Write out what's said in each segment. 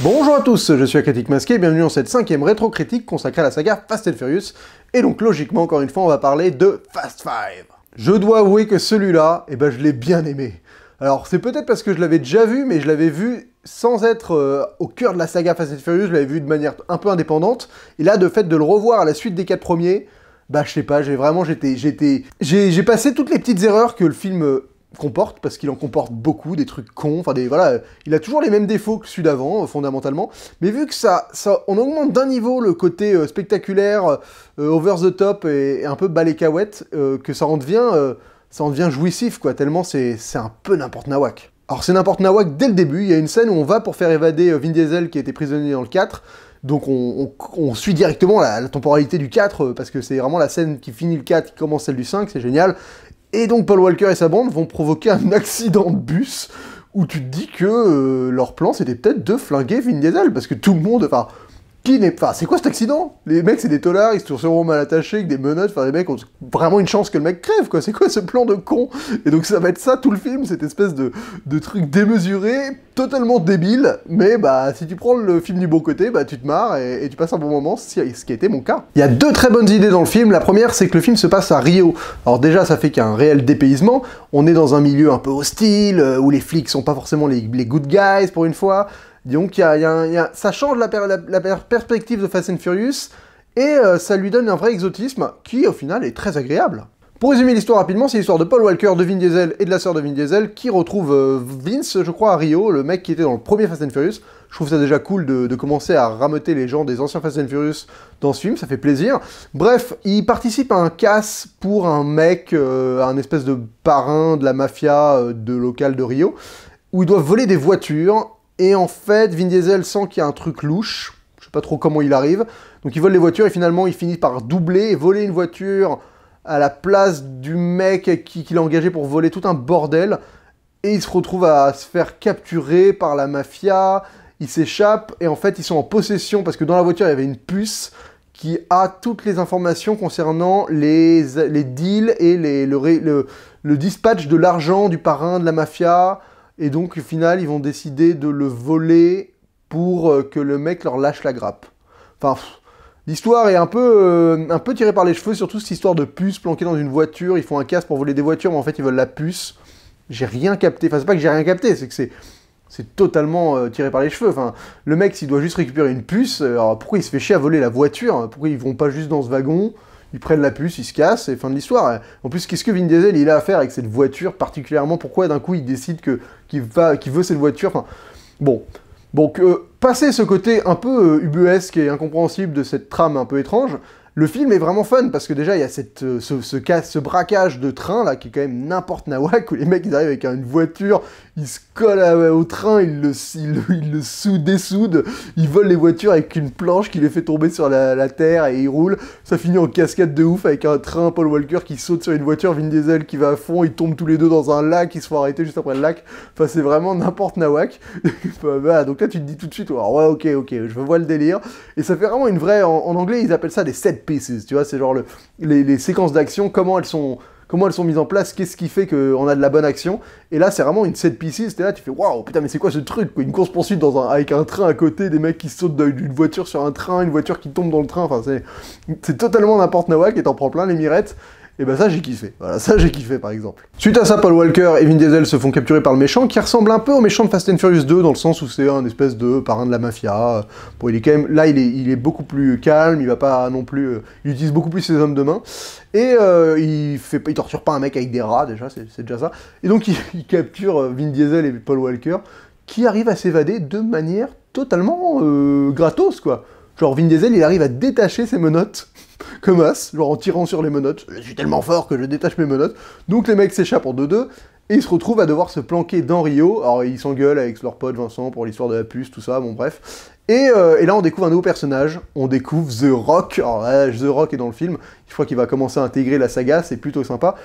Bonjour à tous, je suis Critique Masqué bienvenue dans cette cinquième rétro-critique consacrée à la saga Fast and Furious. Et donc logiquement, encore une fois, on va parler de Fast Five. Je dois avouer que celui-là, eh ben, je l'ai bien aimé. Alors c'est peut-être parce que je l'avais déjà vu, mais je l'avais vu sans être euh, au cœur de la saga Fast and Furious, je l'avais vu de manière un peu indépendante. Et là, de fait de le revoir à la suite des quatre premiers, bah je sais pas, j'ai vraiment, j'étais, j'étais, j'ai passé toutes les petites erreurs que le film euh, comporte, parce qu'il en comporte beaucoup, des trucs cons, enfin des. Voilà, il a toujours les mêmes défauts que celui d'avant, euh, fondamentalement. Mais vu que ça, ça on augmente d'un niveau le côté euh, spectaculaire, euh, over the top et, un peu balécaouette que ça en devient. ça en devient jouissif, quoi, tellement c'est un peu n'importe nawak. Alors c'est n'importe nawak dès le début, il y a une scène où on va pour faire évader Vin Diesel qui était prisonnier dans le 4, donc on, on, suit directement la, la temporalité du 4 parce que c'est vraiment la scène qui finit le 4 qui commence celle du 5, c'est génial. Et donc Paul Walker et sa bande vont provoquer un accident de bus où tu te dis que euh, leur plan c'était peut-être de flinguer Vin Diesel parce que tout le monde, va pas. C'est quoi cet accident Les mecs, c'est des tolards, ils se seront mal attachés, avec des menottes. Enfin, les mecs ont vraiment une chance que le mec crève, quoi. C'est quoi ce plan de con Et donc, ça va être ça tout le film, cette espèce de, truc démesuré, totalement débile. Mais bah, si tu prends le film du bon côté, bah, tu te marres et, tu passes un bon moment, ce qui a été mon cas. Il y a deux très bonnes idées dans le film. La première, c'est que le film se passe à Rio. Alors, déjà, ça fait qu'il y a un réel dépaysement. On est dans un milieu un peu hostile, euh, où les flics sont pas forcément les good guys pour une fois. Donc ça change la, perspective de Fast and Furious et euh, ça lui donne un vrai exotisme qui au final est très agréable. Pour résumer l'histoire rapidement, c'est l'histoire de Paul Walker, de Vin Diesel et de la sœur de Vin Diesel qui retrouve euh, Vince, je crois, à Rio, le mec qui était dans le premier Fast and Furious. Je trouve ça déjà cool de, commencer à rameuter les gens des anciens Fast and Furious dans ce film, ça fait plaisir. Bref, il participe à un casse pour un mec, euh, un espèce de parrain de la mafia de local de Rio, où ils doivent voler des voitures et en fait, Vin Diesel sent qu'il y a un truc louche. Je sais pas trop comment il arrive. Donc il vole les voitures et finalement il finit par doubler et voler une voiture à la place du mec qui, a l'a engagé pour voler tout un bordel. Et il se retrouve à se faire capturer par la mafia. Il s'échappe et en fait ils sont en possession parce que dans la voiture il y avait une puce qui a toutes les informations concernant les, deals et le dispatch de l'argent du parrain de la mafia. Et donc, au final, ils vont décider de le voler pour euh, que le mec leur lâche la grappe. Enfin, l'histoire est un peu, euh, un peu tirée par les cheveux, surtout cette histoire de puce planquée dans une voiture. Ils font un casque pour voler des voitures, mais en fait, ils veulent la puce. J'ai rien capté. Enfin, c'est pas que j'ai rien capté, c'est que c'est. C'est totalement euh, tiré par les cheveux. Enfin, le mec, s'il doit juste récupérer une puce, alors pourquoi il se fait chier à voler la voiture Pourquoi ils vont pas juste dans ce wagon ils prennent la puce, ils se cassent, et fin de l'histoire. En plus, qu'est-ce que Vin Diesel il a à faire avec cette voiture particulièrement Pourquoi d'un coup il décide que qu'il va, qu'il veut cette voiture Bon, donc euh, passer ce côté un peu euh, ubuesque et incompréhensible de cette trame un peu étrange, le film est vraiment fun parce que déjà il y a cette, euh, ce, ce, braquage de train là qui est quand même n'importe nawak où les mecs ils arrivent avec une voiture, ils se collent euh, au train, ils le, ils le, ils le sous ils volent les voitures avec une planche qui les fait tomber sur la, terre et ils roulent. Ça finit en cascade de ouf avec un train, Paul Walker qui saute sur une voiture, Vin Diesel qui va à fond, ils tombent tous les deux dans un lac, ils se font arrêter juste après le lac. Enfin c'est vraiment n'importe nawak. donc là tu te dis tout de suite, ouais ok ok, je vois le délire. Et ça fait vraiment une vraie, en, anglais ils appellent ça des set tu vois, c'est genre les, séquences d'action, comment elles sont comment elles sont mises en place, qu'est-ce qui fait qu'on a de la bonne action. Et là, c'est vraiment une set pieces. C'était là, tu fais waouh, putain, mais c'est quoi ce truc Une course poursuite avec un train à côté, des mecs qui sautent d'une voiture sur un train, une voiture qui tombe dans le train. Enfin, c'est totalement n'importe quoi, et t'en prends plein les mirettes. Et eh ben ça j'ai kiffé, voilà ça j'ai kiffé par exemple. Suite à ça, Paul Walker et Vin Diesel se font capturer par le méchant qui ressemble un peu au méchant de Fast and Furious 2 dans le sens où c'est un espèce de parrain de la mafia. Bon il est quand même, là il est, il est beaucoup plus calme, il va pas non plus, euh, il utilise beaucoup plus ses hommes de main. Et euh, il, fait, il torture pas un mec avec des rats déjà, c'est déjà ça. Et donc il, capture euh, Vin Diesel et Paul Walker qui arrivent à s'évader de manière totalement gratos quoi. Genre Vin Diesel, il arrive à détacher ses menottes comme as, genre en tirant sur les menottes. Je suis tellement fort que je détache mes menottes. Donc les mecs s'échappent en 2-2 et ils se retrouvent à devoir se planquer dans Rio. Alors ils s'engueulent avec leur pote Vincent pour l'histoire de la puce, tout ça, bon bref. Et, euh, et, là on découvre un nouveau personnage, on découvre The Rock. Alors The Rock est dans le film, je crois qu'il va commencer à intégrer la saga, c'est plutôt sympa.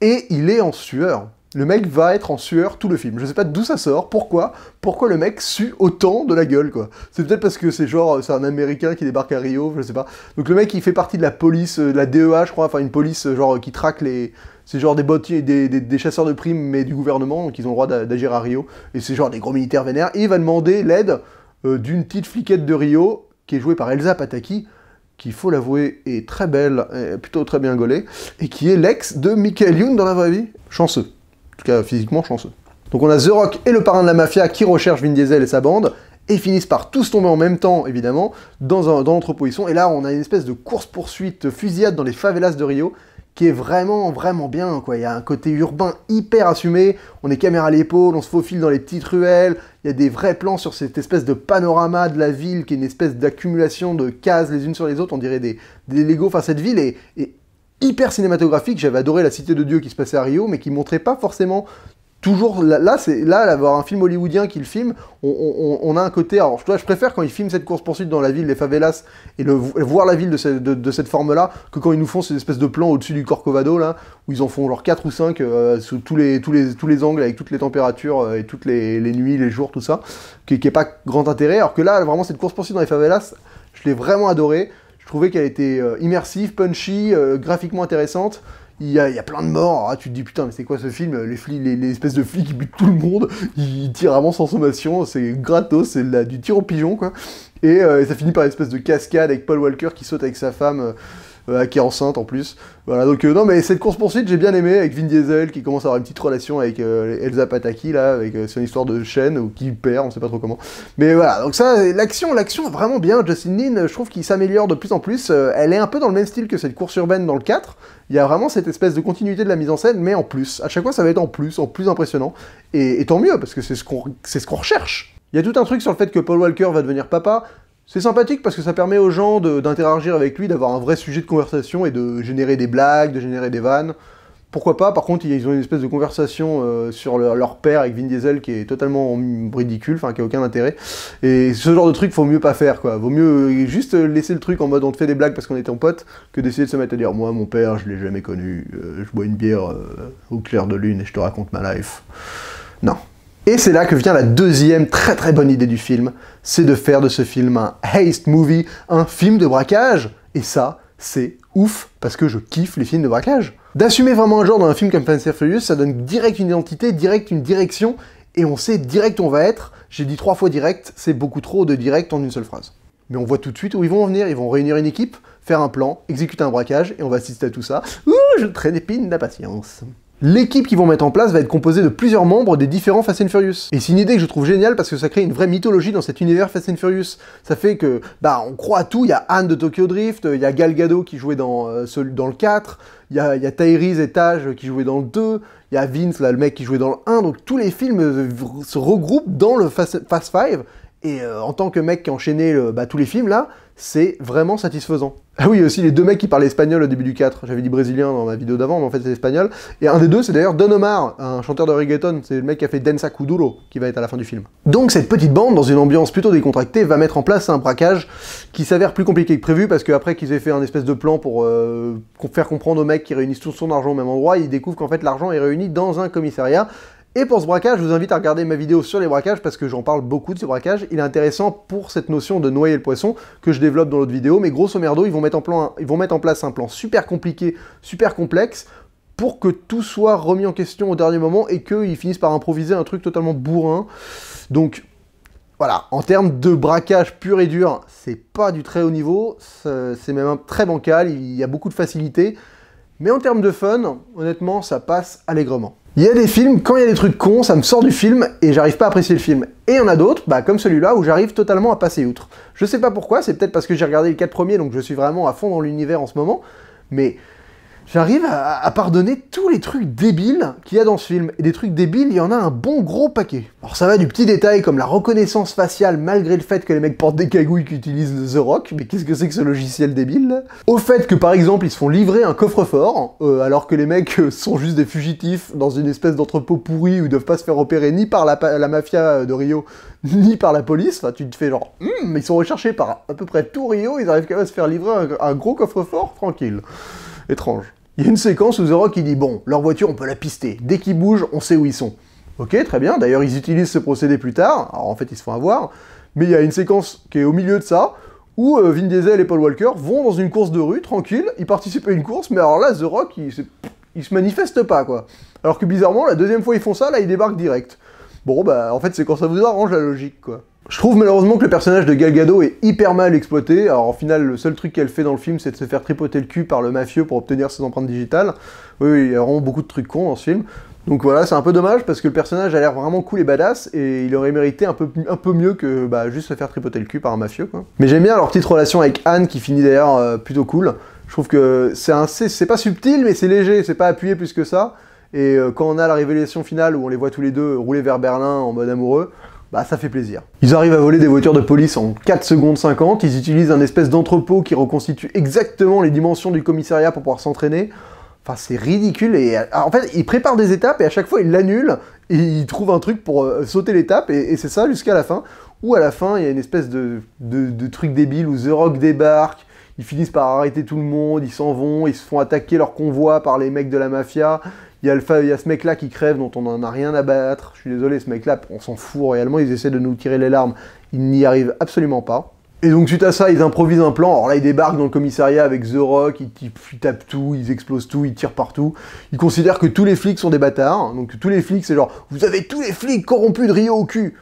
Et il est en sueur. Le mec va être en sueur tout le film. Je sais pas d'où ça sort, pourquoi, pourquoi le mec sue autant de la gueule, quoi. C'est peut-être parce que c'est genre, c'est un américain qui débarque à Rio, je sais pas. Donc le mec, il fait partie de la police, euh, de la DEA, je crois, enfin une police, euh, genre, qui traque les, c'est genre des, chasseurs de primes, mais du gouvernement, donc ils ont le droit d'agir à Rio. Et c'est genre des gros militaires vénères. Et il va demander l'aide euh, d'une petite fliquette de Rio, qui est jouée par Elsa Pataki, qui, faut l'avouer, est très belle, plutôt très bien gaulée, et qui est l'ex de Michael Youn dans la vraie vie. Chanceux. En tout cas, physiquement chanceux. Donc on a The Rock et le parrain de la mafia qui recherchent Vin Diesel et sa bande, et finissent par tous tomber en même temps, évidemment, dans, dans l'entrepôt ils sont. Et là, on a une espèce de course-poursuite, fusillade dans les favelas de Rio, qui est vraiment, vraiment bien, quoi. Il y a un côté urbain hyper assumé, on est caméra à l'épaule, on se faufile dans les petites ruelles, il y a des vrais plans sur cette espèce de panorama de la ville, qui est une espèce d'accumulation de cases les unes sur les autres, on dirait des, des Lego, enfin cette ville et est hyper cinématographique. J'avais adoré La Cité de Dieu qui se passait à Rio, mais qui montrait pas forcément toujours là, c'est là un film hollywoodien qui le filme on, a un côté alors je, préfère quand ils filment cette course poursuite dans la ville les favelas et le, voir la ville de, cette forme là que quand ils nous font ces espèces de plans au-dessus du Corcovado là où ils en font genre 4 ou 5 euh, sous tous les, tous, les, tous les angles avec toutes les températures euh, et toutes les, les, nuits les jours tout ça qui n'est pas grand intérêt alors que là vraiment cette course poursuite dans les favelas je l'ai vraiment adoré je trouvais qu'elle était euh, immersive, punchy, euh, graphiquement intéressante. Il y, a, plein de morts. Ah, tu te dis putain, mais c'est quoi ce film les, flics, les, espèces de flics qui butent tout le monde, ils tirent avant sans sommation, c'est gratos, c'est du tir au pigeon quoi. Euh, et, ça finit par une espèce de cascade avec Paul Walker qui saute avec sa femme. Euh, qui est enceinte en plus. Voilà, donc euh, non, mais cette course poursuite, j'ai bien aimé avec Vin Diesel qui commence à avoir une petite relation avec euh, Elsa Pataki, là, avec son histoire de chaîne ou qui perd, on sait pas trop comment. Mais voilà, donc ça, l'action, l'action vraiment bien. Justin Lin, je trouve qu'il s'améliore de plus en plus. elle est un peu dans le même style que cette course urbaine dans le 4. Il y a vraiment cette espèce de continuité de la mise en scène, mais en plus. À chaque fois, ça va être en plus, en plus impressionnant. Et, tant mieux, parce que c'est ce qu'on ce qu'on recherche. Il y a tout un truc sur le fait que Paul Walker va devenir papa. C'est sympathique parce que ça permet aux gens d'interagir avec lui, d'avoir un vrai sujet de conversation et de générer des blagues, de générer des vannes. Pourquoi pas Par contre, ils ont une espèce de conversation euh, sur leur, père avec Vin Diesel qui est totalement ridicule, enfin qui a aucun intérêt. Et ce genre de truc, faut mieux pas faire, quoi. Vaut mieux juste laisser le truc en mode on te fait des blagues parce qu'on est en pote, que d'essayer de se mettre à dire moi, mon père, je l'ai jamais connu, euh, je bois une bière euh, au clair de lune et je te raconte ma life. Non, et c'est là que vient la deuxième très très bonne idée du film, c'est de faire de ce film un haste movie, un film de braquage. Et ça, c'est ouf, parce que je kiffe les films de braquage. D'assumer vraiment un genre dans un film comme Fancy Furious, ça donne direct une identité, direct une direction, et on sait direct où on va être. J'ai dit trois fois direct, c'est beaucoup trop de direct en une seule phrase. Mais on voit tout de suite où ils vont en venir, ils vont réunir une équipe, faire un plan, exécuter un braquage, et on va assister à tout ça. Ouh, je traîne épine d'impatience. L'équipe qu'ils vont mettre en place va être composée de plusieurs membres des différents Fast and Furious. Et c'est une idée que je trouve géniale parce que ça crée une vraie mythologie dans cet univers Fast and Furious. Ça fait que, bah, on croit à tout. Il y a Anne de Tokyo Drift, il y a Gal qui jouait dans, euh, dans le 4, il y a, y et Taj qui jouait dans le 2, il y a Vince, là, le mec qui jouait dans le 1. Donc tous les films euh, se regroupent dans le Fast, 5. Et euh, en tant que mec qui enchaînait enchaîné bah, tous les films, là, c'est vraiment satisfaisant. Ah oui, aussi les deux mecs qui parlent espagnol au début du 4. J'avais dit brésilien dans ma vidéo d'avant, mais en fait c'est espagnol. Et un des deux, c'est d'ailleurs Don Omar, un chanteur de reggaeton. C'est le mec qui a fait Densa Kuduro, qui va être à la fin du film. Donc cette petite bande, dans une ambiance plutôt décontractée, va mettre en place un braquage qui s'avère plus compliqué que prévu, parce qu'après qu'ils aient fait un espèce de plan pour euh, faire comprendre aux mecs qui réunissent tout son argent au même endroit, ils découvrent qu'en fait l'argent est réuni dans un commissariat et pour ce braquage, je vous invite à regarder ma vidéo sur les braquages parce que j'en parle beaucoup de ce braquage. Il est intéressant pour cette notion de noyer le poisson que je développe dans l'autre vidéo. Mais grosso merdo, ils vont, mettre en place un plan super compliqué, super complexe pour que tout soit remis en question au dernier moment et qu'ils finissent par improviser un truc totalement bourrin. Donc voilà, en termes de braquage pur et dur, c'est pas du très haut niveau, c'est même très bancal, il y a beaucoup de facilité. Mais en termes de fun, honnêtement, ça passe allègrement. Il y a des films, quand il y a des trucs cons, ça me sort du film et j'arrive pas à apprécier le film. Et il y en a d'autres, bah, comme celui-là, où j'arrive totalement à passer outre. Je sais pas pourquoi, c'est peut-être parce que j'ai regardé les 4 premiers, donc je suis vraiment à fond dans l'univers en ce moment, mais J'arrive à, pardonner tous les trucs débiles qu'il y a dans ce film. Et des trucs débiles, il y en a un bon gros paquet. Alors ça va du petit détail comme la reconnaissance faciale malgré le fait que les mecs portent des cagouilles utilisent The Rock, mais qu'est-ce que c'est que ce logiciel débile Au fait que par exemple ils se font livrer un coffre-fort, euh, alors que les mecs euh, sont juste des fugitifs dans une espèce d'entrepôt pourri où ils doivent pas se faire opérer ni par la, mafia de Rio, ni par la police. Enfin tu te fais genre, hmm, mais ils sont recherchés par à peu près tout Rio, ils arrivent quand même à se faire livrer un gros coffre-fort tranquille étrange. Il y a une séquence où The Rock il dit bon, leur voiture on peut la pister, dès qu'ils bougent on sait où ils sont. Ok, très bien, d'ailleurs ils utilisent ce procédé plus tard, alors en fait ils se font avoir, mais il y a une séquence qui est au milieu de ça, où euh, Vin Diesel et Paul Walker vont dans une course de rue, tranquille, ils participent à une course, mais alors là The Rock il, il se manifeste pas quoi. Alors que bizarrement, la deuxième fois ils font ça, là ils débarquent direct. Bon bah en fait c'est quand ça vous arrange la logique quoi. Je trouve malheureusement que le personnage de Galgado est hyper mal exploité. Alors en final, le seul truc qu'elle fait dans le film, c'est de se faire tripoter le cul par le mafieux pour obtenir ses empreintes digitales. Oui, il y a vraiment beaucoup de trucs cons dans ce film. Donc voilà, c'est un peu dommage parce que le personnage a l'air vraiment cool et badass et il aurait mérité un peu, un peu mieux que bah, juste se faire tripoter le cul par un mafieux quoi. Mais j'aime bien leur petite relation avec Anne qui finit d'ailleurs euh, plutôt cool. Je trouve que c'est un... c'est pas subtil mais c'est léger, c'est pas appuyé plus que ça. Et euh, quand on a la révélation finale où on les voit tous les deux rouler vers Berlin en mode amoureux, bah ça fait plaisir. Ils arrivent à voler des voitures de police en 4 secondes 50, ils utilisent un espèce d'entrepôt qui reconstitue exactement les dimensions du commissariat pour pouvoir s'entraîner. Enfin, c'est ridicule. Et ah, en fait, ils préparent des étapes et à chaque fois, ils l'annulent et ils trouvent un truc pour euh, sauter l'étape et, c'est ça jusqu'à la fin. Ou à la fin, il y a une espèce de, de truc débile où The Rock débarque, ils finissent par arrêter tout le monde, ils s'en vont, ils se font attaquer leur convoi par les mecs de la mafia, il y, a ce mec-là qui crève, dont on n'en a rien à battre. Je suis désolé, ce mec-là, on s'en fout réellement. Ils essaient de nous tirer les larmes. Ils n'y arrivent absolument pas. Et donc suite à ça, ils improvisent un plan. Alors là, ils débarquent dans le commissariat avec The Rock, ils, tapent tout, ils explosent tout, ils tirent partout. Ils considèrent que tous les flics sont des bâtards. Donc tous les flics, c'est genre, vous avez tous les flics corrompus de Rio au cul.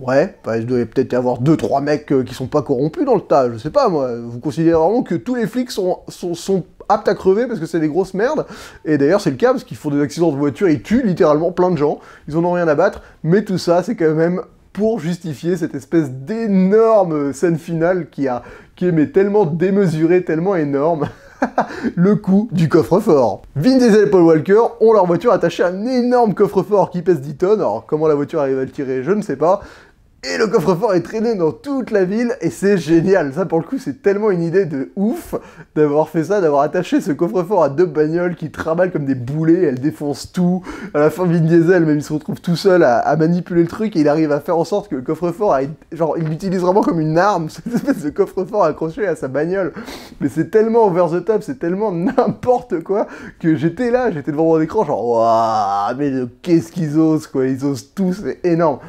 Ouais, bah, il devait peut-être y avoir 2-3 mecs euh, qui sont pas corrompus dans le tas, je sais pas moi. Vous considérez vraiment que tous les flics sont, sont aptes à crever parce que c'est des grosses merdes. Et d'ailleurs, c'est le cas parce qu'ils font des accidents de voiture, ils tuent littéralement plein de gens, ils en ont rien à battre. Mais tout ça, c'est quand même pour justifier cette espèce d'énorme scène finale qui, a, qui est tellement démesurée, tellement énorme. le coût du coffre-fort. Vin Diesel et Paul Walker ont leur voiture attachée à un énorme coffre-fort qui pèse 10 tonnes. Alors, comment la voiture arrive à le tirer, je ne sais pas. Et le coffre-fort est traîné dans toute la ville et c'est génial. Ça, pour le coup, c'est tellement une idée de ouf d'avoir fait ça, d'avoir attaché ce coffre-fort à deux bagnoles qui travaillent comme des boulets, elles défoncent tout. À la fin, Vin Diesel, même, il se retrouve tout seul à, manipuler le truc et il arrive à faire en sorte que le coffre-fort, genre, il l'utilise vraiment comme une arme, cette espèce de coffre-fort accroché à sa bagnole. Mais c'est tellement over the top, c'est tellement n'importe quoi que j'étais là, j'étais devant mon écran, genre, waouh, mais qu'est-ce qu'ils osent, quoi, ils osent tout, c'est énorme.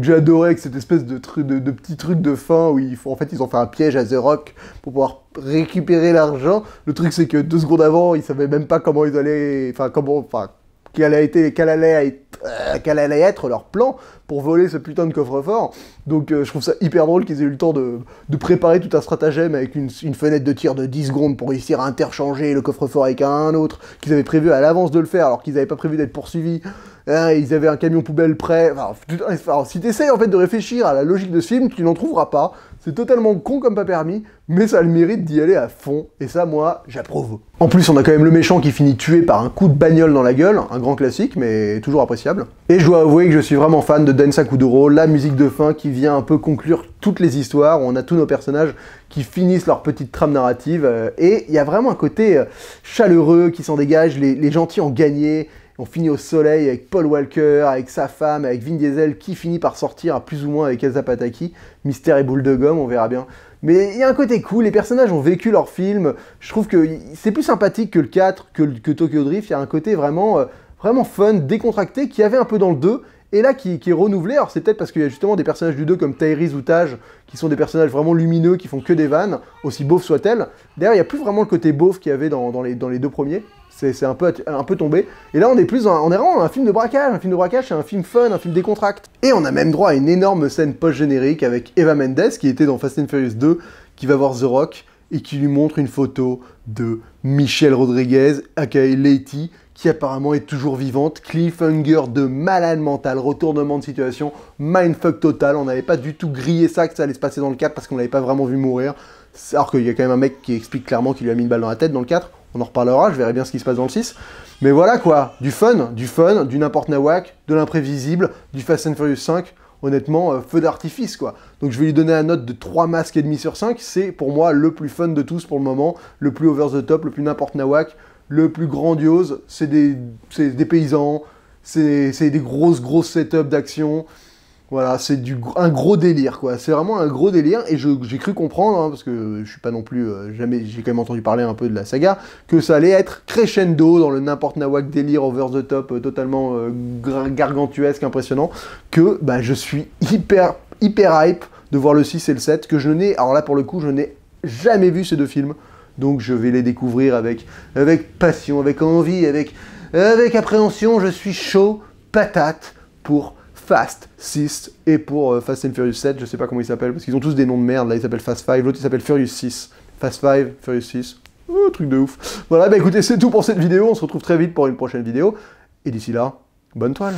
J'adorais avec cette espèce de, de, de, petit truc de fin où ils en fait ils ont fait un piège à The Rock pour pouvoir récupérer l'argent. Le truc c'est que deux secondes avant ils savaient même pas comment ils allaient, enfin comment, enfin quel allait, être, euh, allait être leur plan pour voler ce putain de coffre-fort. Donc euh, je trouve ça hyper drôle qu'ils aient eu le temps de, préparer tout un stratagème avec une, fenêtre de tir de 10 secondes pour réussir à interchanger le coffre-fort avec un, un autre, qu'ils avaient prévu à l'avance de le faire alors qu'ils n'avaient pas prévu d'être poursuivis. Hein, ils avaient un camion poubelle prêt. si tu essayes en fait de réfléchir à la logique de ce film, tu n'en trouveras pas. C'est totalement con comme pas permis, mais ça a le mérite d'y aller à fond. Et ça, moi, j'approuve. En plus, on a quand même le méchant qui finit tué par un coup de bagnole dans la gueule, un grand classique, mais toujours appréciable. Et je dois avouer que je suis vraiment fan de Densa Kudoro, la musique de fin qui vient un peu conclure toutes les histoires. On a tous nos personnages qui finissent leur petite trame narrative. Euh, et il y a vraiment un côté euh, chaleureux qui s'en dégage, les, les gentils ont gagné. On finit au soleil avec Paul Walker, avec sa femme, avec Vin Diesel qui finit par sortir à plus ou moins avec Elsa Pataki. Mystère et boule de gomme, on verra bien. Mais il y a un côté cool, les personnages ont vécu leur film. Je trouve que c'est plus sympathique que le 4, que, Tokyo Drift. Il y a un côté vraiment, euh, vraiment fun, décontracté, qui avait un peu dans le 2 et là qui, est renouvelé. Alors c'est peut-être parce qu'il y a justement des personnages du 2 comme Tyrese ou qui sont des personnages vraiment lumineux, qui font que des vannes, aussi beauf soit-elle. D'ailleurs, il n'y a plus vraiment le côté beauf qu'il y avait dans, les, deux premiers. C'est un peu, un peu tombé. Et là, on est plus en on est vraiment un film de braquage. Un film de braquage, c'est un film fun, un film décontracte. Et on a même droit à une énorme scène post-générique avec Eva Mendes, qui était dans Fast and Furious 2, qui va voir The Rock et qui lui montre une photo de Michel Rodriguez, aka Leity, qui apparemment est toujours vivante. Cliffhanger de malade mental, retournement de situation, mindfuck total. On n'avait pas du tout grillé ça, que ça allait se passer dans le 4 parce qu'on l'avait pas vraiment vu mourir. Alors qu'il y a quand même un mec qui explique clairement qu'il lui a mis une balle dans la tête dans le 4. On en reparlera, je verrai bien ce qui se passe dans le 6. Mais voilà quoi, du fun, du fun, du n'importe nawak, de l'imprévisible, du Fast and Furious 5 honnêtement, euh, feu d'artifice, quoi. Donc je vais lui donner la note de 3 masques et demi sur 5. C'est pour moi le plus fun de tous pour le moment, le plus over the top, le plus n'importe nawak, le plus grandiose, c'est des, des, paysans, c'est des grosses, grosses setups d'action. Voilà, c'est un gros délire, quoi. C'est vraiment un gros délire, et j'ai cru comprendre, hein, parce que je suis pas non plus, euh, jamais, j'ai quand même entendu parler un peu de la saga, que ça allait être crescendo dans le n'importe nawak délire over the top, euh, totalement euh, gargantuesque, impressionnant, que bah, je suis hyper, hyper hype de voir le 6 et le 7, que je n'ai, alors là pour le coup, je n'ai jamais vu ces deux films. Donc je vais les découvrir avec, avec passion, avec envie, avec, appréhension. Je suis chaud, patate pour Fast 6 et pour euh, Fast and Furious 7. Je sais pas comment ils s'appellent parce qu'ils ont tous des noms de merde. Là, ils s'appellent Fast 5, l'autre il s'appelle Furious 6. Fast 5, Furious 6. truc de ouf. Voilà, bah écoutez, c'est tout pour cette vidéo. On se retrouve très vite pour une prochaine vidéo. Et d'ici là, bonne toile.